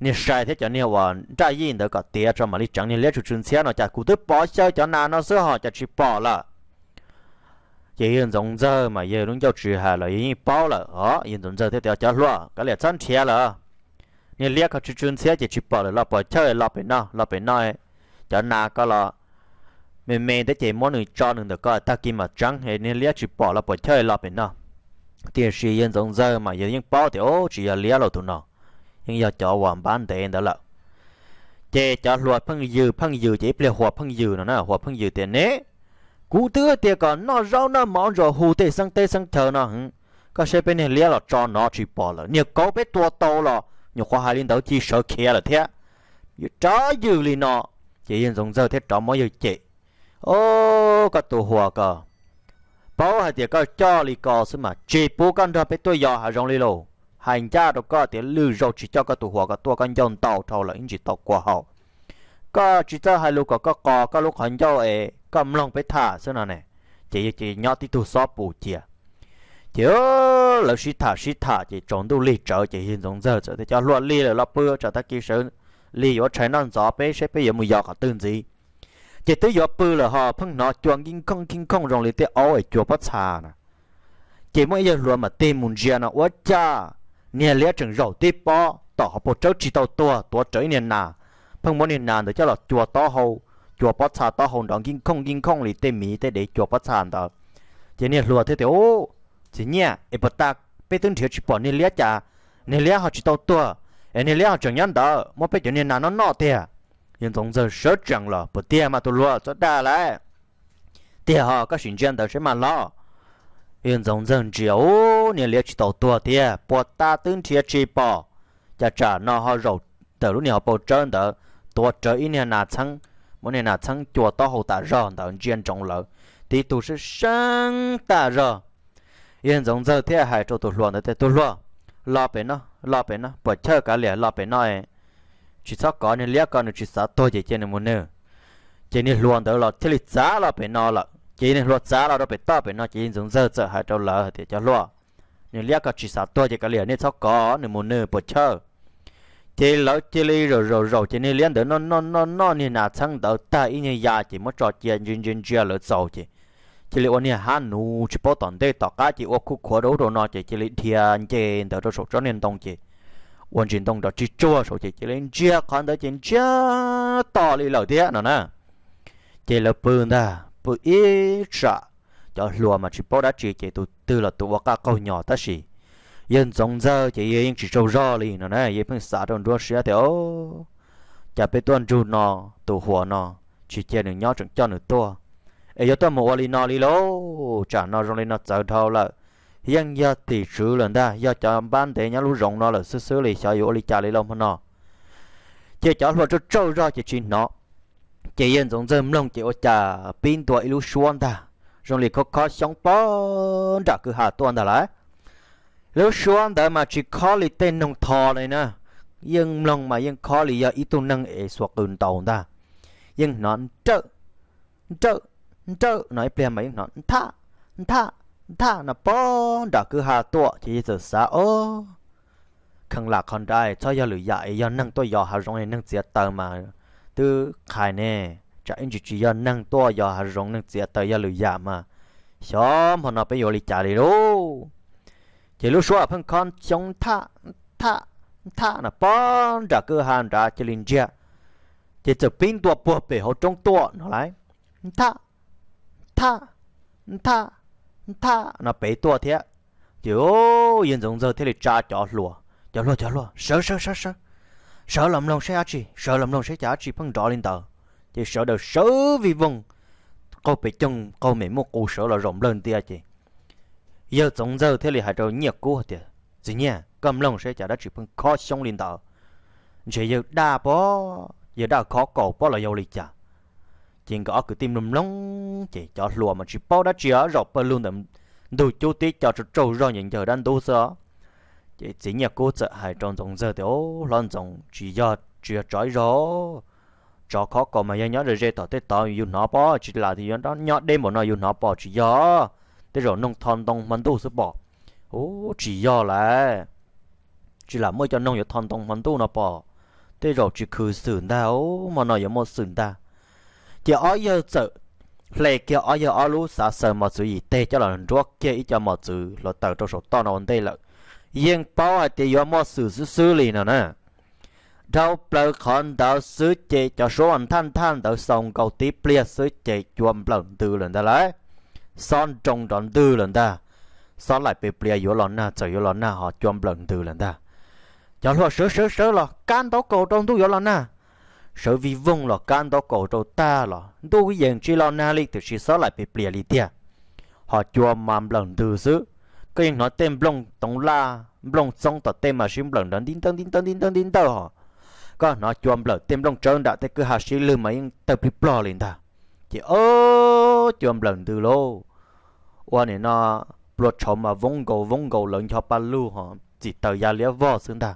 nè sai thế cho nè vào trái yên đó có tía cho mà đi trắng nè lia chút trương xe nó chả cú thứ bỏ sao cho na nó sửa họ chả chỉ bỏ là chỉ yên giống giờ mà giờ đúng cho trừ hà là yên bao là ó ờ, yên giống giờ thế theo cho lúa cái này chân chia là như liếc họ chú chun xé chỉ chụp bỏ lại lọp bỏ chơi lọp bên nó lọp bên nó cho na có là mềm mềm để chỉ món người cho đừng được coi ta kim mà trắng hay nên liếc chụp bỏ lọp bỏ chơi lọp bên nó tiền sĩ yên giống giờ mà giờ yên bỏ thì ô chỉ là liếc rồi tụi nó nhưng giờ cho hoàn bán tiền đó là chế cho luật phăng dư phăng dư chỉ bịa hòa phăng dư nó nè hòa phăng dư tiền nế cú tứ tiền còn nó rau nó món rồi hù tê sang tê sang chờ nó hứng có xe bên này liếc là cho nó chụp bỏ là nhiều câu biết tua to là nhiều khoa hai linh đầu chỉ sợ khe là thế giờ trả dư li nọ chỉ yên dùng giờ thế trả mỗi giờ chị ô cả tù hòa cả bảo hai tiệt cái cho li cò xí mà chỉ bố con ra bé tôi giờ hà rong li lô hành cha đâu có tiệt lư rồi chỉ cho cái tù hòa cả tua con dọn tàu thầu là anh chỉ tàu qua hậu có chỉ cho hai lúc cả có cò có lúc hành cho ấy cầm lòng bé thả xí nào nè chỉ chỉ nhỏ tí tù xóa bù chia chỉ là sĩ thả sĩ thả chỉ chọn đủ lì trợ chỉ hiện giống giờ trở thì cho loạn lì là lo bữa trở ta kêu sớm lì ở trái năng gió bé sẽ bây giờ mua gió cả tương gì chỉ tới gió bữa là họ phăng nó chuồng kinh không kinh không rồi lì tới áo ở chùa bắt xà nè chỉ mỗi giờ luôn mà tìm muốn gì nó quá cha nè lẽ chừng rầu tiếp bó tỏ họ bộ cháu chỉ tàu to tua trở nè nà phăng mỗi nè nà thì cho là chùa to hầu chùa bắt xà to hầu đó kinh không kinh không lì tìm mỹ tới để chùa bắt xà đó chỉ nè lùa thế thì ô chỉ nhẹ em bắt ta bây tương thiếu chỉ bỏ nên lia chả nên lia họ chỉ tàu tua nên lia họ chẳng nhận đó mà bây giờ nên nào nó nọ thế à? nhưng tổng giờ sớt chẳng là bắt tiền mà tôi lo cho ta lại tiền họ các sinh viên đó sẽ mà lo nhưng tổng giờ chiều nên lia chỉ tàu tua thế à? bỏ ta tương thiếu chỉ bỏ chả chả nó họ rồi từ lúc này họ bỏ trơn đó tua trở ít nên là thắng mỗi nên là thắng chùa tao hậu ta rồi đó chuyện trọng lợi thì tôi sẽ sáng ta rồi yên giống giờ thế hải cho tụt luôn thế tụt luôn lo bên nó lo bên nó bỏ chơi cả lẻ lo bên nó ấy chỉ sao có nên liếc con chỉ sao tôi chỉ chơi này muốn nữa chỉ nên luôn đó là thế lịch giá là bên nó là chỉ nên luật giá là đó bên ta bên nó chỉ giống giờ giờ hải cho lỡ thì cho lo nên liếc con chỉ sao tôi chỉ cả lẻ nên sao có nên muốn nữa bỏ chơi chỉ lỡ chỉ lấy rồi rồi rồi chỉ nên liếc đó nó nó nó nó nên là thằng đó ta ý như ya chỉ mất trò chuyện chuyện chuyện chuyện lỡ sầu chỉ chỉ liệu anh hàn nu chỉ bảo toàn thế tất cả chỉ ô khu khóa đấu rồi nó chỉ chỉ liệu thiên chế đó rồi số cho nên tông chỉ quan trình tông đó chỉ chua số chỉ chỉ liệu chia con đó chỉ chia to lì lẩu thế nó nè chỉ là bự nè bự ít sợ cho lùa mà chỉ bảo đã chỉ chỉ tụ tư là tụ các câu nhỏ ta gì, yên giống giờ chỉ yên chỉ trâu rò lì nó nè yên phun xả đồng đua xía thế ô chả biết tuân chu nó tụ หัว nó chỉ chỉ đừng nhỏ chẳng cho nửa to ấy giờ tôi mua lì nó lì lô chả nó rong lì nó chở thâu là hiện giờ thì sự lần ta giờ cho bán thế nhá lúc rong nó là xứ xứ lì sao yếu lì chả lì lông nó chỉ cho lo cho trâu ra chỉ chín nó chỉ yên giống dơm lông chỉ ở chả pin tuổi lúc xuân ta rong lì khó khó sống bó đã cứ hạ tuần ta lại lúc xuân ta mà chỉ khó lì tên nông thò này nè yên lòng mà yên khó lì giờ ít tu năng ế suộc ừn tàu ta yên nó trợ trợ เจ้าน้อยเปลี่ยนไหมหนอนท่าท่าท่านะปอนดอกคือหาตัวที่จะสาโอข้างหลักคนได้ชอยหรือใหญ่ยอนนั่งตัวยอหารงนั่งเสียเติมมาตื้อขายแน่ จะอินจุจียอนนั่งตัวยอหารงนั่งเสียเติมยหรือใหญ่มาชอมพอนบไปโยลิจารีโรู้เจลูชัวเพิ่งคอนจงท่าท่าท่านะปอนดอกคือหานดาจลินเจียจะจะปิ้งตัวปวดไปหัวจงตัวนั่นไท่า tha tha tha nó bị tua thế chứ yên giống giờ thế là cha chó lùa chó lùa chó lùa sợ sợ sợ sợ sợ lầm lòng sẽ chị sợ lầm lòng sẽ trả chị phân rõ lên tờ chị sợ đầu sợ vì vùng câu bị chung câu mẹ một cụ sợ là rộng lên tia chị giờ giống giờ thế là hai đầu nhiệt hết tiệt, dĩ nhiên cầm lòng sẽ trả đã chỉ phân khó xong lên tờ chỉ giờ đa bó giờ đã khó cầu bó là dầu lịch chả chỉ có cứ tìm lùm lông chỉ cho lùa mà chỉ bao đã chia rọc bao luôn đầm đủ chú tí cho cho trâu rồi những giờ đang đủ sợ chỉ chỉ nhà cô sợ hai trong dòng giờ thì ô lon dòng chỉ do chia trói rõ cho khó có mà nhớ rồi tỏ tết tỏ dùng nó bỏ chỉ là thì đó nhỏ đêm bọn nó dùng nó bỏ chỉ do thế rồi nông thon tông mắn tu sẽ bỏ ô chỉ do là chỉ là mới cho nông yếu thon tông mắn tu nó bỏ thế rồi chỉ khử sườn đau mà nó yếu một sườn đau chỉ ở giờ sợ lệ kia ở giờ ở lúc xa sợ mà chữ gì tê cho là rốt kia ít cho mà chữ là tờ trong số to nó tê lợi yên bao à thì do mà xử xử xử lý nữa nè đâu bờ con đâu xử chế cho số anh thanh thanh đâu xong cầu tí plia xử chế chuồn lần từ lần ta lấy son trồng đòn từ lần ta son lại bị plia yếu lần na trời yếu lần na họ chuẩn lần từ lần ta cho nó sớ sớ sớ là can tố cầu trong tu yếu lần na sở vì vung là can đó cổ trâu ta là đô cái dạng chỉ lo na li từ chỉ sợ lại bị bịa li tia họ cho mầm lần từ xứ cái những nó tên blong tông la blong song tọt tên mà xin lần đến tin tân tin tân tin tân tin tơ họ có nó chua lần tên blong trơn đã thấy cứ hà sĩ lư mà yên tập bị blo lên ta chỉ ơ chua lần từ lô qua này nó blo chồng mà vung cầu vung cầu lớn cho ba lu họ chỉ tờ gia lia vò xương ta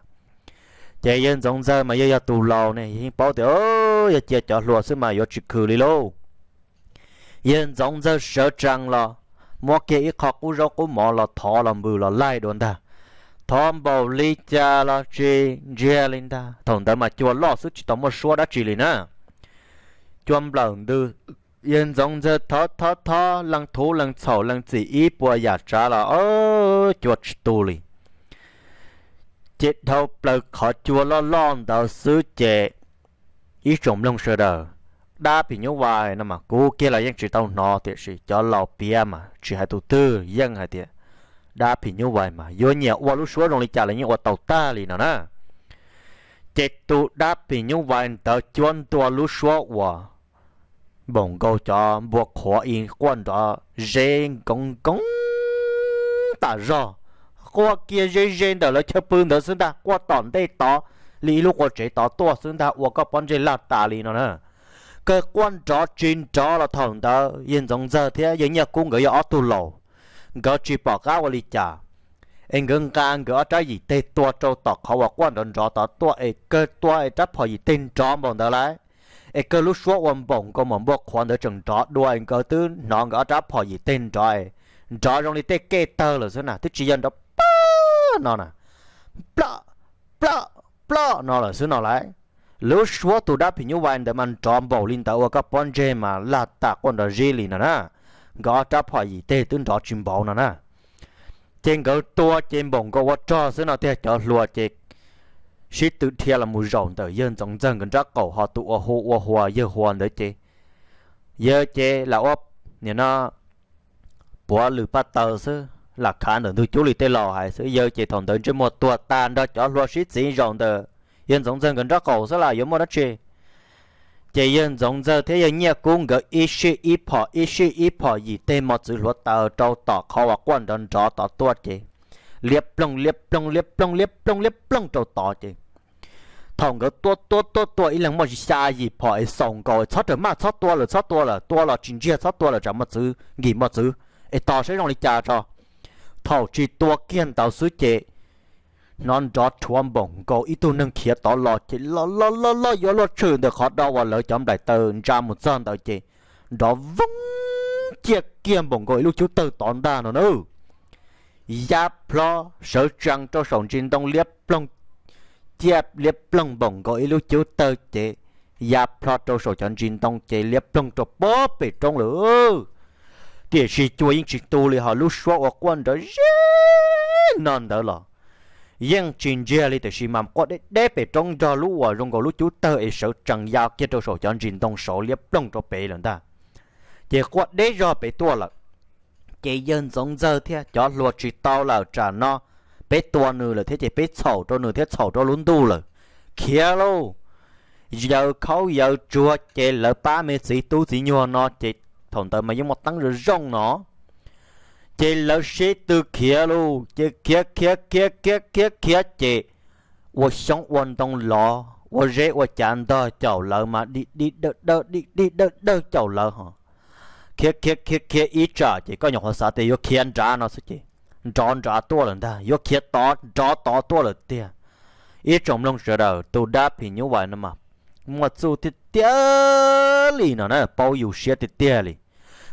chạy yên giống ra mà giờ tù lò này hiện bảo thì ơ giờ chạy cho lùa xí mà giờ chỉ khử đi lô dân giống ra sợ trăng lò mua kia ít khó cú rau cú mò là thọ là mừ là lai đồn ta thom bảo lý cha là chi chia lên ta thằng ta mà chùa lò sức chỉ tao mà xua đã chỉ lên à chôm lòng tư yên giống giờ thọ thọ thọ lăng thú lăng sầu lăng chỉ ít bùa giả trả là ơ chuột tù liền chết thâu bật khó chua lo lon đầu sư chệ ý trộm lông sơ đờ đa bị nhớ hoài nó mà cô kia là dân chỉ tao nó thì chỉ cho lò bia mà chỉ hai tu tư dân hai tiệt đa bị nhớ hoài mà vô nhẹ qua lúc xuống rồi trả lại những quả tàu ta liền nó nè chết tụ đa bị nhớ hoài tao chuyên tu lúc xuống qua bồng câu cho buộc khó yên quan đó rèn công công ta rồi qua kia dây dây đó là chơi bún đó xứng ta qua tòn đây tỏ lý lúc qua chế tỏ to xứng ta qua có bọn chế lạt tà lý nó nữa cái quan trò chuyên trò là thằng đó yên dòng giờ thế yên nhà cũng gửi ở tu lộ gỡ chỉ bỏ cá vào lý trả anh gần càng gỡ trái gì tê tua trâu tọt khó và quan đồn rõ tọt tua ấy cơ tua ấy chấp họ gì tên trò bọn đó lại ấy cơ lúc xuống quân bổng có một bọc khoan đỡ chừng trò đua anh cơ tư nó gỡ chấp họ gì tên trò ấy trò trong lý tế kê tơ là thế nào tức chỉ dân đó nó nè plọ plọ plọ nó là xứ nó lại Lúc số tụ đã bị như vậy để mình trộm bảo linh tàu các bọn chơi mà là ta còn là dễ lì nè gõ đáp hỏi gì thế? tướng đó chìm bảo nè nè trên cái tua trên bồng có vật cho xứ nó theo cho lùa chết sĩ tự thiên là một rộng tờ dân trong dân gần rắc cầu họ tụ ở hồ ở hòa giờ hòa đấy chế giờ chơi là ốp nè nó bỏ lử bắt tờ sư là khả năng tôi chú lý tế lò hay sử giờ chế thòng tới trên một tuột tàn đó cho lo xít xí rộng tờ yên giống dân gần rất khổ sẽ là giống một đất chê chế yên giống giờ thế yên nhẹ cũng gỡ ít xí ít phò ít xí ít phò gì tê một chữ luật tờ trâu tỏ khó và quan đơn rõ tỏ tuột chê liếp plong liếp plong liếp plong liếp plong liếp plong trâu tỏ chê thòng gỡ tua tua tua tua ý lần một xa gì phò sòng cầu chót rồi mà chót tua rồi chót tua rồi tua là chính chia chót tua là chẳng một chữ gì một chữ ấy tỏ sẽ rong đi cha cho tua non đó chuông bổng có ý tu nâng khía tỏ lọ chỉ lọ lọ lọ lọ yếu lọ trừ được khó đau và lỡ chấm đại tờ ra một giòn đó chị đó vung chiếc kiềm bổng gọi lúc chú tờ tón ra nó nữa ya plo sở trăng cho sòng trên đông liếp plong chiếc liếp plong bổng gọi lúc chú tờ chị ya plo cho sòng trên đông chị liếp plong cho bó bị trong lửa chỉ chỉ chú ý chỉ tu li họ lúc xóa hoặc quan đó non đó là yên chín giờ li thì chỉ mầm có để để về trong đó lúc và trong cái lúc chú tơ ấy sợ chẳng giao kia đâu sợ chẳng chín đồng sợ liệp đông cho bé lần ta chỉ có để cho bé tua là chỉ dân giống giờ thì cho luật chỉ tao là trả nó bé tua nữa là thế chỉ bé sầu cho nữa thế sầu cho luôn tu rồi kia luôn giờ khâu giờ chùa chỉ là ba mươi sĩ tu sĩ nhua nó chỉ thông tới mà nhưng một tăng rồi rong nó chế lỡ xế từ kia lu chị kia kia kia kia kia kia chị, wo sống won tông lo wo rễ wo chán tơ chầu lỡ mà đi đi đỡ đỡ đi đi đỡ đỡ chầu lỡ hả kia kia kia kia ít trả chị có nhỏ hoa sa tê yo kia trả nó sẽ chị, tròn trả to lần ta yo kia to trả to tua lần tia ít trong lòng sợ đầu tôi đã thì như vậy nữa mà một số thì tia lì nó nè bao nhiêu xe thì tia lì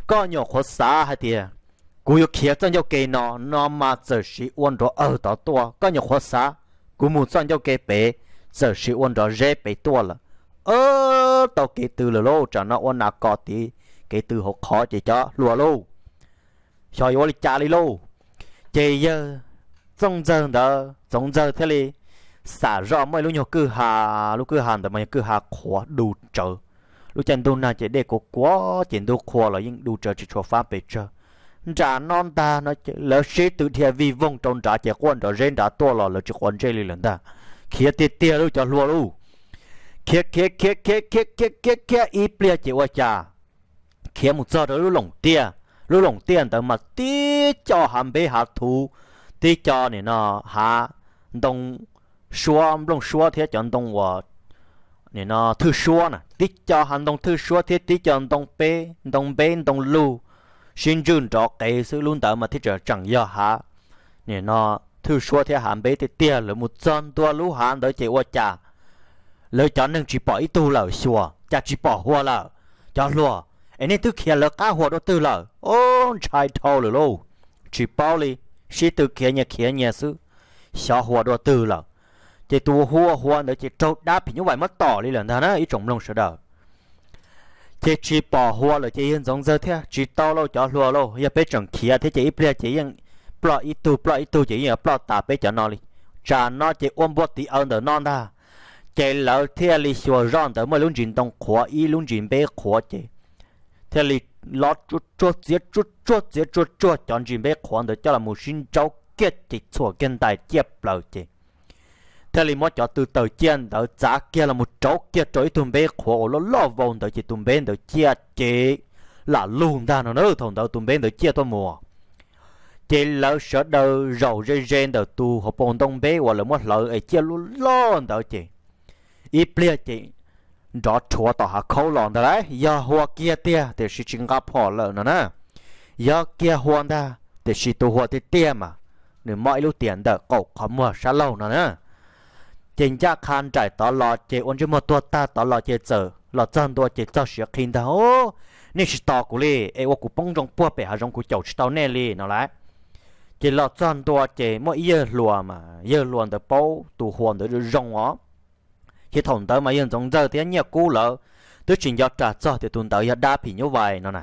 có nhỏ khó xa hả thì cú yêu kia trong yêu kê nó nó mà giờ sĩ uốn đó ở đó tua có nhỏ khó xa cú muốn trong yêu kê bé giờ sĩ uốn đó dễ bé tua là ơ tao kê từ là lô cho nó uốn nào có tí kê từ học khó chỉ cho lùa lô cho yêu lịch trả đi lô chỉ giờ trong giờ đó trong giờ thế li xả rõ mọi lũ nhỏ cứ hà lũ cứ hàn đó lũ cứ hà khó đủ trời lúc chân đun nào chế để có quá chỉ đu khoa là những đu chờ chỉ cho phá bể chờ trả non ta nó chế lỡ sĩ tự thiệt vì vong trong trả chế quan trả rên trả to là lỡ chỉ quan chơi liền ta kia tiệt tiệt lúc cho lúa luôn kia kia kia kia kia kia kia kia ít bia chỉ qua trả kia một giờ đó lúc lồng tiệt lúc lồng tiệt đó mà tí cho hàm bể hạ thú tí cho này nó hạ đông xua lồng xua thế cho đông và nên nó thư xua nè tích cho hắn đồng thư xua thiết tích cho đồng bê đồng bê đồng lu xin chừng cho cái sự luôn tới mà thiết trở chẳng giờ hả nên nó thư xua thiết hắn bê thì tiền là một chân tua lũ hắn đó chỉ qua cha lời cho nên chỉ bỏ ít tu là xua cha chỉ bỏ hoa là cho lùa anh ấy thứ kia là cá hoa đó tư là ôn trai thâu lỡ lô chỉ bỏ đi chỉ từ kia nhà kia nhà sư xóa hoa đó tư là chỉ tu hua hua nữa chỉ trâu đá thì như vậy mất tỏ đi lần đó nó ít trồng lông sửa đỡ chỉ chỉ bỏ hua là chỉ yên giống giờ thế chỉ tao lâu cho lúa lâu giờ bé trồng kia thế chỉ bé chỉ yên bỏ ít tu bỏ ít tu chỉ yên bỏ tả bé cho nó đi cha nó chỉ ôm bớt tí ăn đỡ non ta chỉ lỡ thế là sửa rong đỡ mà luôn trình tông khó y luôn trình bé khó chỉ thế là lót chút chút giết chút chút giết chút chút chọn trình bé khó đỡ cho là một sinh cháu kết chỉ sửa gần tiếp lâu chỉ thế là mỗi chỗ từ tờ chiên đỡ giá kia là một chỗ kia chỗ tụm bé khổ nó lo vòng đỡ chỉ tụm bé đỡ chia chế là luôn ra nó nữa thằng đỡ tụm bé đỡ chia tôi mùa chỉ lỡ sợ đâu rầu rê rê đỡ tu họ bồn đông bé hoặc là mất lỡ ấy chia luôn lo đỡ chị ít bia chị rõ chúa tỏ hạ khâu lòn đấy giờ hoa kia tia thì chỉ chính gặp họ lỡ nó nè giờ kia hoa ta thì chỉ tu hoa thì tia mà nếu mọi lúc tiền đỡ cậu khó mua sao lâu nó nè chính cha khan trải tỏ lọ chế ôn chứ một tua ta tỏ lọ chế giờ lọ chân tua chế cho sửa kinh ô, nên chỉ tỏ của li ai ô của bông trong bùa bể hà trong của chậu chỉ tao nè li nó lại chế lọ chân tua chế mỗi giờ lùa mà giờ lùa tới bao tụ hồn tới rong ó chế thòng tớ mà yên trong giờ thì anh nhớ cũ lỡ tôi chỉ nhớ trả cho thì tớ tới đa phí như vậy nó nè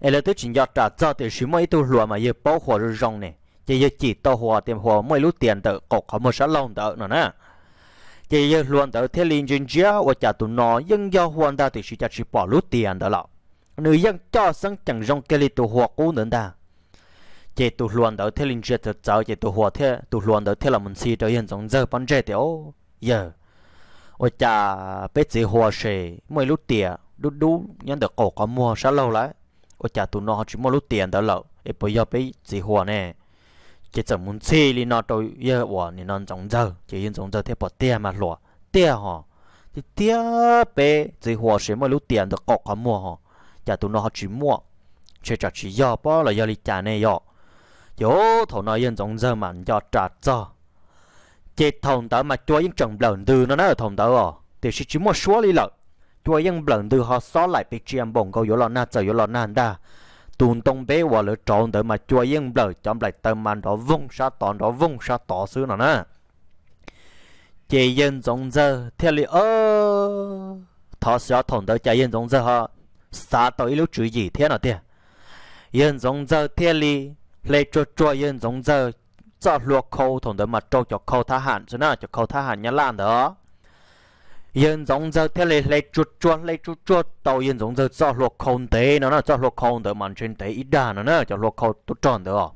ai là tôi chỉ nhớ trả cho thì chỉ mỗi tôi lùa mà giờ bao hồ rong nè chế giờ chỉ tao hồ tiền hồ mỗi lúc tiền tới cọc có một sáu lông tới nó nè giờ luôn tới thế liên chuyên gia và trả tụ nó nhưng do hoàn ta thì sự trả chỉ bỏ lút tiền đó lọ dân cho sang chẳng rong cái li tụ cũ nữa ta chỉ tụ luôn tới thế liên thật cháu chỉ tụ hoặc thế tụ luôn tới thế là mình xí tới hiện giống giờ bán rẻ tiểu giờ và trả bé chỉ hòa sẽ mới lút tiền đú đú nhân được cổ có mua sao lâu lại và trả tụ nó chỉ mua lút tiền đó lọ để bây giờ bé chỉ hòa nè chỉ chẳng muốn chơi li nó đâu giờ bỏ ni nó trống giờ chỉ yên trống giờ thế bỏ tiền mà lo, tiền hả, thì tiền bé chỉ hòa sẽ mà lúc tiền được cọc họ mua hả, giờ tụi nó học chỉ mua chỉ trả chỉ giờ bỏ là giờ li trả nợ, giờ yo thầu nói yên trống giờ mà giờ trả giờ chỉ thằng đó mà cho yên trồng lợn từ nó nói thằng đó à thì chỉ chỉ mua số li lợn cho yên lợn từ họ xóa lại bị chiêm bồng câu yo lợn nát giờ yo lợn na đa tuần tông bé và lựa chọn để mà chua yên bờ chọn lại tâm màn đó vung sa tòn đó vung sa tỏ xứ nó nè chị yên giống giờ theo lý ơ thọ sẽ thổn tới chạy yên giống giờ họ xa tới lúc chữ gì thế nào thế yên giống giờ theo lý lấy cho chua yên giống giờ cho luộc khâu thổn tới mà trâu cho khâu tha hạn chứ nào cho khâu tha hạn nhá lan đó yên giống giờ thế này lấy chuột chuột lấy chuột chuột tàu yên giống giờ cho luộc không tế nó nó cho luộc không được màn trên tế ít đà nó nó cho luộc không tốt tròn được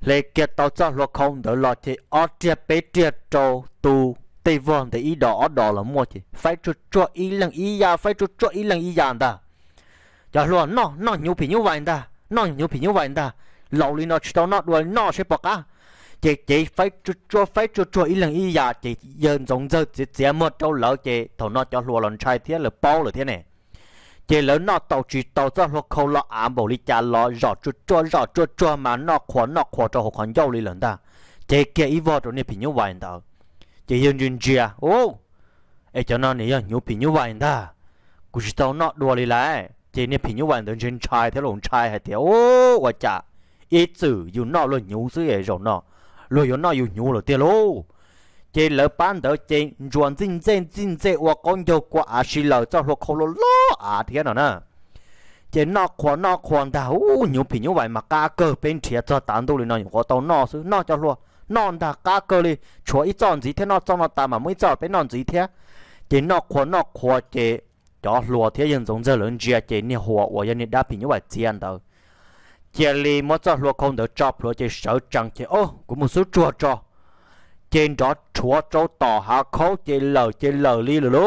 lấy kia tàu cho luộc không được là chỉ ở tiệt bế tiệt trâu tu tây vòn thì ít đỏ đỏ là mua thì phải chuột chuột ít lần ít ya phải chuột chuột ít lần ít ya ta cho luôn nó nó nhiều phí như vậy ta nó nhiều phí như vậy ta lâu lên nó chỉ tao nó đuổi nó sẽ bọc á chị chị phải cho phải cho cho ý lần ý giờ chị dân giống giờ chị chị một trâu lỡ chị thầu nó cho lùa lần trai thế là bao rồi thế này chị lớn nó tàu chỉ tàu ra lùa khâu lọ ám bảo lý cha lọ rõ cho cho rõ cho cho mà nó khó nó khó cho họ còn giàu đi lần ta chị kia ý vợ rồi nè bị như vậy đó chị dân dân chia ô ấy cho nó nè nhiều bị như vậy đó cứ chỉ tàu nó đùa lý lại chị nè bị như vậy đó dân trai thế lộn trai hay thế ô quá chả ít chữ dù nó luôn nhú dưới ấy rồi nó lo yo no yo nyu lo te lo chế lỡ bán đỡ chế Juan chính chính chính chế và con dâu qua à xí lỡ cho lo khổ lo lo à thế nào nè chế nó khó nó khó đào nhiều phi như vậy mà cá cơ bên thiệt cho tán đâu lên nó có tàu nó xứ nó cho lo nó đã cá cơ đi chúa ít chọn gì thế nó cho nó ta mà mới chọn bên nó gì thế chế nó khó nó khó chế cho lo thế dân giống giờ lớn chia chế nhiều hộ và dân đã phi như vậy chiến đâu chỉ li một số lúa không được chọc lúa chỉ sợ chẳng chỉ ô của một số chùa cho trên đó chùa trâu tỏ hạ khấu chỉ lờ chỉ lờ li lờ lô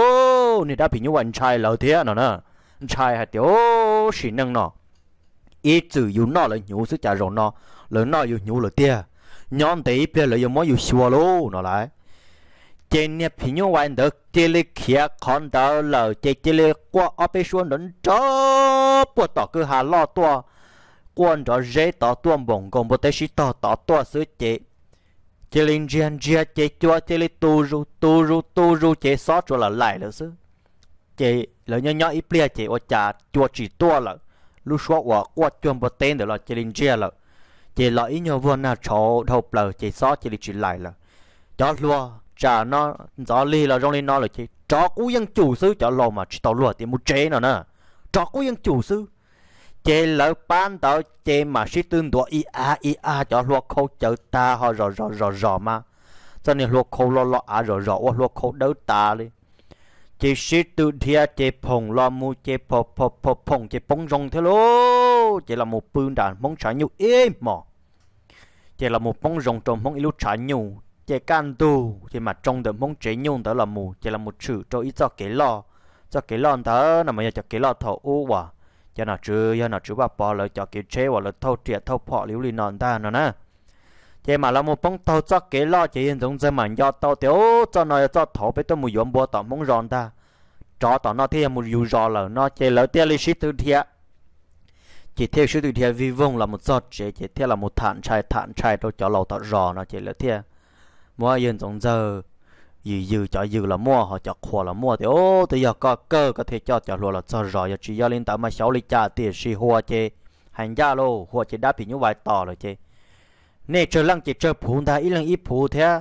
này đã bị những anh trai lờ thế à, nó nè anh trai hạt tiểu xì năng nọ ít chữ yếu nọ là nhiều sức trả rộng nọ lớn nọ yếu nhiều lỡ tia nhóm tí bia lỡ yếu mối yếu xua lô nó lại trên nè bị như anh được chè li kia con đó lờ chè chè li qua ở bên xuống đến chó bữa tỏ cứ hà lo to quan đó dễ tỏ tuôn bổng còn bộ tế sĩ tỏ tỏ tỏ sứ chế chế linh gian gia chế chua chế linh tu ru tu ru tu ru chế sót cho là lại nữa sứ chế là nhỏ nhỏ ít plia chế ở chả chua chỉ tua là lúc số quả qua chuông bộ tên đó là chế linh gia là chế là ý nhỏ vua nào chỗ đầu là chế sót chế linh chỉ lại là cho lúa chả nó gió ly là rong lên nó là chế chó cú dân chủ sứ chó lò mà chỉ tàu lúa thì một chế nữa nè chó cú dân chủ sứ chế lỡ bán tao chế mà sĩ tương đua ý à ý à cho lo khâu chở ta họ rò rò rò rò mà cho nên lo khâu lo lo à rò rò qua lo khâu đâu ta đi chế sĩ tự thia chế phồng lo mu chế phò phò phò phồng chế phong rong thế lô chế là một bươn đàn mong trả nhu êm mò chế là một phong rong trong mong ilu trả nhu chế can tu chế mà trong đời mong chế nhu đó là mù chế là một chữ cho ý cho cái lo cho cái lo đó là mà cho cái lo thọ u quả cho nó chứ cho nó chứ bà bỏ lời cho cái chế hoặc là thâu triệt thâu phọ liu li non ta nó nè chế mà là một bông thâu cho kế lo chỉ hiện giống dân mà do tàu tiểu cho nó cho thổ với tôi một yếm bùa tàu mông ròn ta cho tàu nó thì một dù rò là nó chế lời tiền lý sĩ tư thiệt chỉ theo sự tư thiệt vi vong là một giọt chế chỉ theo là một thản trai thản trai tôi cho lầu tàu rò nó chế lời thiệt mỗi hiện giống giờ dì dư cho dư là mua họ cho khua là mua thì ô thì giờ có cơ có thể cho cho lúa là cho rồi giờ chỉ giờ lên tao mà sáu lít cha tiền xì hoa chê hành gia lô hoa chê đáp thì như vậy to rồi chê nè chờ lăng chỉ chờ phù ta ít lăng ít phù thế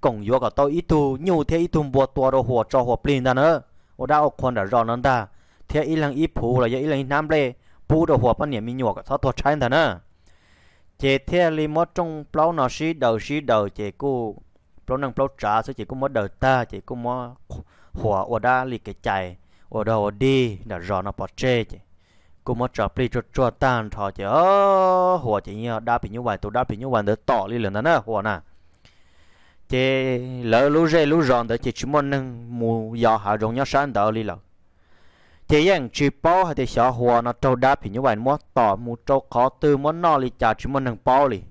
còn vô cả tôi ít tu nhiều thế ít tu bùa tua đồ hoa cho hoa plin ta nữa ô đã ô con đã rõ nó ta thế ít lăng ít phù là giờ ít lăng nam lê phù đồ hoa bắt niệm mình nhọ cả thọ thoát trái ta nữa chế thế li mất trong plau nó xí đầu xí đầu chế cô pro năng pro trả số chỉ cũng mất đời ta chỉ cũng mất hòa ở đa lì cái chạy ở đâu ở đi đã rõ nó bỏ chê chỉ cũng mất trả pli cho cho tan thọ chỉ ơ hòa chỉ như đa bị như vậy tôi đa bị như vậy để tỏ lý lần đó nè hòa nè chỉ lỡ lú rê lú ròn để chỉ chỉ muốn nâng mù giò hạ rồng nhau sáng đỡ lý lần chỉ rằng chỉ bó hay thì sợ hòa nó trâu đa bị như vậy muốn tỏ mù trâu khó tư muốn nó lì chả chỉ muốn nâng bó lì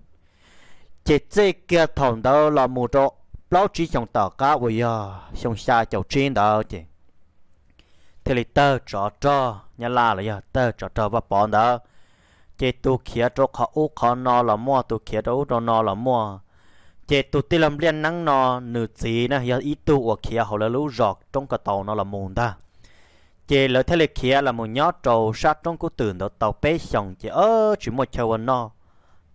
chỉ chỉ kia thòng đó là mù trâu lão chỉ trong tờ cá bây giờ trong xa chầu trên đó chị thì là tơ trò trò nhà la là giờ tơ trò trò và bọn đó chị tu kia cho khó u khó no là mua tu kia đâu đó no là mua chị tu ti làm liên nắng no nửa gì nè giờ ít tu ở kia họ là lũ giọt trong cái tàu nó là mùn ta chị lợi thế là kia là một nhóm trầu sát trong cái tường đó tàu bé xong chị ơ chỉ một chầu no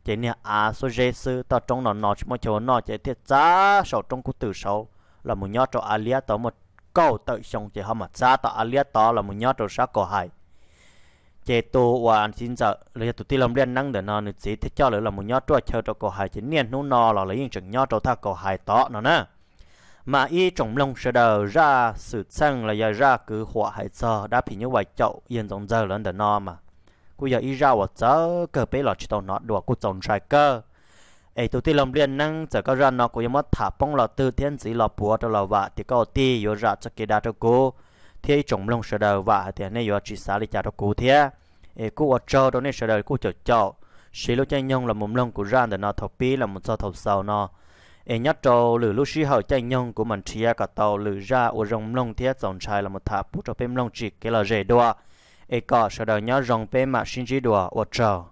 chỉ nè à số dê sư tao trong nó nọ mà chỗ nó chỉ thiệt giá sầu trong cú từ sầu là một nhát cho alia tao một câu tự xong chỉ họ mà giá tao alia tao là một nhát cho sát cổ hại chỉ tu và anh xin sợ lấy tụi ti làm liên năng để nó nữa chỉ thế cho là một nhát cho chơi cho cổ hại chỉ nè nó nọ là lấy những chừng nhát cho tha cổ hại tao nó nè mà y trồng lông sẽ đờ ra sự sang là ra cứ họa hại sợ đáp thì như vậy chậu yên giống giờ lớn để nó mà cô giờ ý ra ở chớ cờ bé lọ chỉ tàu nọ đùa cô chồng trái cơ ấy tụi ti lòng liền năng giờ có ra nó cô mất thả bông lọ từ thiên sĩ lọ bùa cho lọ vạ thì có ti yo ra cho kia đa cho cô thế trồng lông sờ đầu vạ thì này yo chỉ xả đi cho cô thế ấy cô ở chờ đó này sờ đầu cô chờ chờ xí lô chanh nhông là mồm lông của ra để nó thọc pi là một sao thọc sầu nó ấy nhát trâu lử lúc xí hậu chanh nhông của mình chia à cả tàu lử ra ở rồng lông thế dòng trai là một thả bút cho bên lông chỉ cái là rể đua e có sau đó nhớ rong pe mà xin chỉ đùa ở chờ